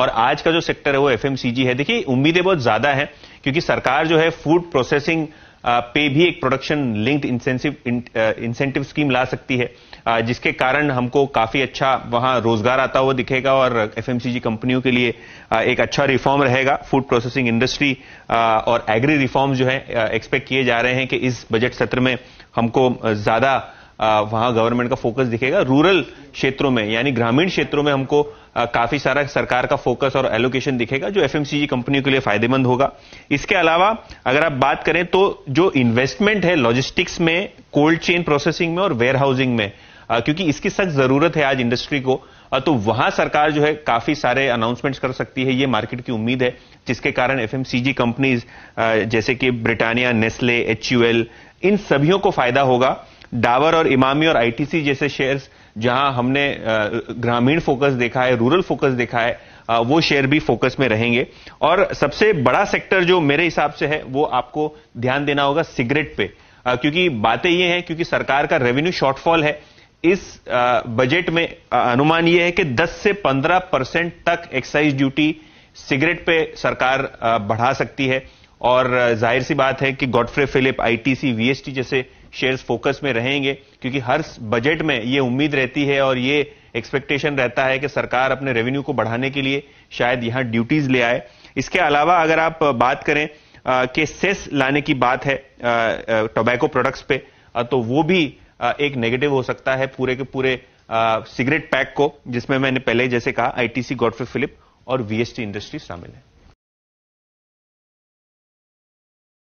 और आज का जो सेक्टर है वो एफएमसीजी है देखिए उम्मीदें बहुत ज्यादा है क्योंकि सरकार जो है फूड प्रोसेसिंग पे भी एक production linked incentive incentive scheme ला सकती है जिसके कारण हमको काफी अच्छा वहां रोजगार आता हुआ दिखेगा और एफएमसीजी कंपनियों के लिए एक अच्छा रिफॉर्म रहेगा फूड प्रोसेसिंग इंडस्ट्री और एग्री रिफॉर्म जो है एक्सपेक्ट किए जा रहे हैं कि इस बजट सत्र में हमको ज्यादा वहां गवर्नमेंट का फोकस दिखेगा रूरल क्षेत्रों में यानी ग्रामीण क्षेत्रों में हमको काफी सारा सरकार का फोकस और एलोकेशन दिखेगा जो एफएमसीजी कंपनियों के लिए फायदेमंद होगा इसके अलावा अगर आप बात करें तो जो इन्वेस्टमेंट है लॉजिस्टिक्स में कोल्ड चेन प्रोसेसिंग में और वेयर हाउसिंग में क्योंकि इसकी सख्त जरूरत है आज इंडस्ट्री को तो वहां सरकार जो है काफी सारे अनाउंसमेंट्स कर सकती है ये मार्केट की उम्मीद है जिसके कारण एफएमसीजी कंपनीज जैसे कि ब्रिटानिया नेस्ले एचयूएल इन सभी को फायदा होगा डावर और इमामी और आईटीसी जैसे शेयर्स जहां हमने ग्रामीण फोकस देखा है रूरल फोकस देखा है वो शेयर भी फोकस में रहेंगे और सबसे बड़ा सेक्टर जो मेरे हिसाब से है वो आपको ध्यान देना होगा सिगरेट पे क्योंकि बातें ये हैं क्योंकि सरकार का रेवेन्यू शॉर्टफॉल है इस बजट में अनुमान यह है कि 10 से 15 परसेंट तक एक्साइज ड्यूटी सिगरेट पे सरकार बढ़ा सकती है और जाहिर सी बात है कि गॉडफ्रे फिलिप आईटीसी वीएसटी जैसे शेयर्स फोकस में रहेंगे क्योंकि हर बजट में ये उम्मीद रहती है और ये एक्सपेक्टेशन रहता है कि सरकार अपने रेवेन्यू को बढ़ाने के लिए शायद यहां ड्यूटीज ले आए इसके अलावा अगर आप बात करें कि सेस लाने की बात है टोबैको प्रोडक्ट्स पे तो वो भी एक नेगेटिव हो सकता है पूरे के पूरे सिगरेट पैक को जिसमें मैंने पहले जैसे कहा आईटीसी गॉडफ्रे फिलिप और वीएसटी इंडस्ट्री शामिल है